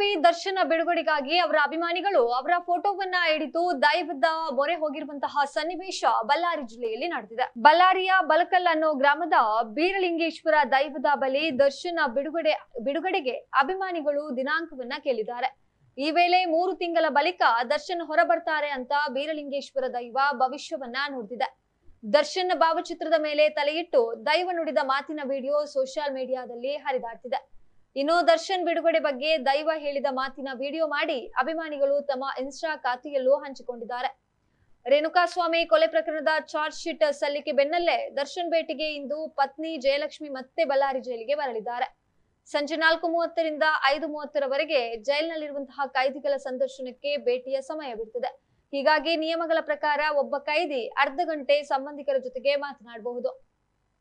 ಹಪ್ಪಿ ದರ್ಶನ ಬಿಡುಗಡೆಗಾಗಿ ಅವರ ಅಭಿಮಾನಿಗಳು ಅವರ ಫೋಟೋವನ್ನ ಹಿಡಿದು ದೈವದ ಮೊರೆ ಹೋಗಿರುವಂತಹ ಸನ್ನಿವೇಶ ಬಳ್ಳಾರಿ ಜಿಲ್ಲೆಯಲ್ಲಿ ನಡೆದಿದೆ ಬಳ್ಳಾರಿಯ ಬಲಕಲ್ ಅನ್ನೋ ಗ್ರಾಮದ ಬೀರಲಿಂಗೇಶ್ವರ ದೈವದ ಬಲಿ ದರ್ಶನ ಬಿಡುಗಡೆ ಬಿಡುಗಡೆಗೆ ಅಭಿಮಾನಿಗಳು ದಿನಾಂಕವನ್ನ ಕೇಳಿದ್ದಾರೆ ಈ ವೇಳೆ ಮೂರು ತಿಂಗಳ ಬಳಿಕ ದರ್ಶನ್ ಹೊರಬರ್ತಾರೆ ಅಂತ ಬೀರಲಿಂಗೇಶ್ವರ ದೈವ ಭವಿಷ್ಯವನ್ನ ನುಡಿದಿದೆ ದರ್ಶನ್ ಭಾವಚಿತ್ರದ ಮೇಲೆ ತಲೆಯಿಟ್ಟು ದೈವ ನುಡಿದ ಮಾತಿನ ವಿಡಿಯೋ ಸೋಷಿಯಲ್ ಮೀಡಿಯಾದಲ್ಲಿ ಹರಿದಾಡ್ತಿದೆ ಇನ್ನು ದರ್ಶನ್ ಬಿಡುಗಡೆ ಬಗ್ಗೆ ದೈವ ಹೇಳಿದ ಮಾತಿನ ವಿಡಿಯೋ ಮಾಡಿ ಅಭಿಮಾನಿಗಳು ತಮ್ಮ ಇನ್ಸ್ಟಾ ಖಾತೆಯಲ್ಲೂ ಹಂಚಿಕೊಂಡಿದ್ದಾರೆ ರೇಣುಕಾಸ್ವಾಮಿ ಕೊಲೆ ಪ್ರಕರಣದ ಚಾರ್ಜ್ ಶೀಟ್ ಸಲ್ಲಿಕೆ ಬೆನ್ನಲ್ಲೇ ದರ್ಶನ್ ಭೇಟಿಗೆ ಇಂದು ಪತ್ನಿ ಜಯಲಕ್ಷ್ಮಿ ಮತ್ತೆ ಬಳ್ಳಾರಿ ಜೈಲಿಗೆ ಬರಲಿದ್ದಾರೆ ಸಂಜೆ ನಾಲ್ಕು ಮೂವತ್ತರಿಂದ ಐದು ಮೂವತ್ತರವರೆಗೆ ಜೈಲಿನಲ್ಲಿರುವಂತಹ ಕೈದಿಗಳ ಸಂದರ್ಶನಕ್ಕೆ ಭೇಟಿಯ ಸಮಯ ಹೀಗಾಗಿ ನಿಯಮಗಳ ಪ್ರಕಾರ ಒಬ್ಬ ಕೈದಿ ಅರ್ಧ ಗಂಟೆ ಸಂಬಂಧಿಕರ ಜೊತೆಗೆ ಮಾತನಾಡಬಹುದು